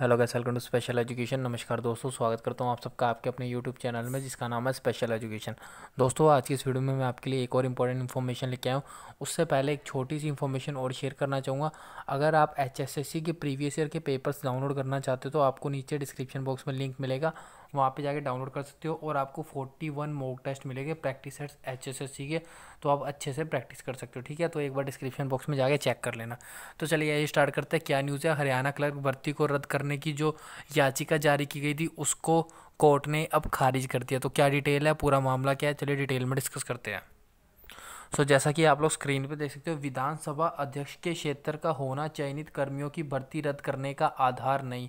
hello guys welcome to special education नमस्कार दोस्तों स्वागत करता हूँ आप सबका आपके अपने यूट्यूब चैनल में जिसका नाम है स्पेशल एजुकेशन दोस्तों आज की इस वीडियो में मैं आपके लिए एक और इम्पॉर्टेंट इन्फॉर्मेशन लेके आया हूँ उससे पहले एक छोटी सी इन्फॉर्मेशन और शेयर करना चाहूँगा अगर आप एच के प्रीवियस ईयर के पेपर्स डाउनलोड करना चाहते हो तो आपको नीचे डिस्क्रिप्शन बॉक्स में लिंक मिलेगा वहाँ पे जाके डाउनलोड कर सकते हो और आपको 41 मॉक टेस्ट मिलेंगे practice sets H S S C के तो आप अच्छे से प्रैक्टिस कर सकते हो ठीक है तो एक बार डिस्क्रिप्शन बॉक्स में जाके चेक कर लेना तो चलिए ये स्टार्ट करते हैं क्या न्यूज़ है हरियाणा क्लर्क भर्ती को रद्द करने की जो याचिका जारी की गई थी उसको कोर्ट ने अब खारिज कर दिया तो क्या डिटेल है पूरा मामला क्या है चलिए डिटेल में डिस्कस करते हैं सो so, जैसा कि आप लोग स्क्रीन पर देख सकते हो विधानसभा अध्यक्ष के क्षेत्र का होना चयनित कर्मियों की भर्ती रद्द करने का आधार नहीं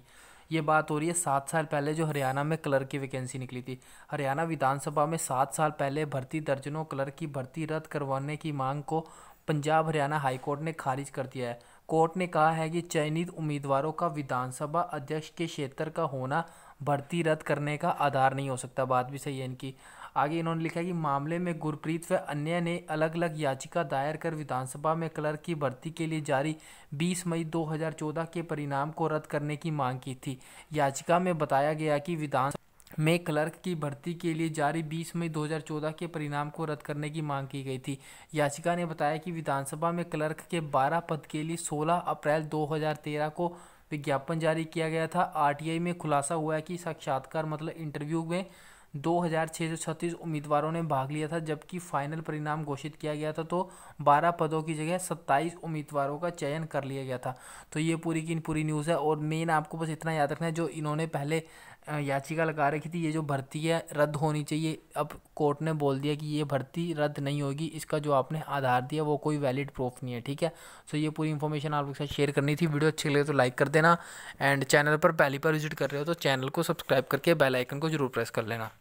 ये बात हो रही है सात साल पहले जो हरियाणा में क्लर्क की वैकेंसी निकली थी हरियाणा विधानसभा में सात साल पहले भर्ती दर्जनों क्लर्क की भर्ती रद्द करवाने की मांग को पंजाब हरियाणा हाईकोर्ट ने खारिज कर दिया है कोर्ट ने कहा है कि चयनित उम्मीदवारों का विधानसभा अध्यक्ष के क्षेत्र का होना भर्ती रद्द करने का आधार नहीं हो सकता बात भी सही है इनकी आगे इन्होंने लिखा है कि मामले में गुरप्रीत व अन्य ने अलग अलग याचिका दायर कर विधानसभा में क्लर्क की भर्ती के लिए जारी 20 मई 2014 के परिणाम को रद्द करने की मांग की थी याचिका में बताया गया कि विधान में क्लर्क की भर्ती के लिए जारी 20 मई 2014 के परिणाम को रद्द करने की मांग की गई थी याचिका ने बताया कि विधानसभा में क्लर्क के 12 पद के लिए 16 अप्रैल 2013 को विज्ञापन जारी किया गया था आरटीआई में खुलासा हुआ है कि साक्षात्कार मतलब इंटरव्यू में 2,636 उम्मीदवारों ने भाग लिया था जबकि फाइनल परिणाम घोषित किया गया था तो 12 पदों की जगह 27 उम्मीदवारों का चयन कर लिया गया था तो ये पूरी की पूरी न्यूज़ है और मेन आपको बस इतना याद रखना है जो इन्होंने पहले याचिका लगा रखी थी ये जो भर्ती है रद्द होनी चाहिए अब कोर्ट ने बोल दिया कि ये भर्ती रद्द नहीं होगी इसका जो आपने आधार दिया वो कोई वैलिड प्रूफ नहीं है ठीक है सो तो ये पूरी इन्फॉर्मेशन आप लोग साथ शेयर करनी थी वीडियो अच्छी लगे तो लाइक कर देना एंड चैनल पर पहली बार विजिट कर रहे हो तो चैनल को सब्सक्राइब करके बेल आइकन को जरूर प्रेस कर लेना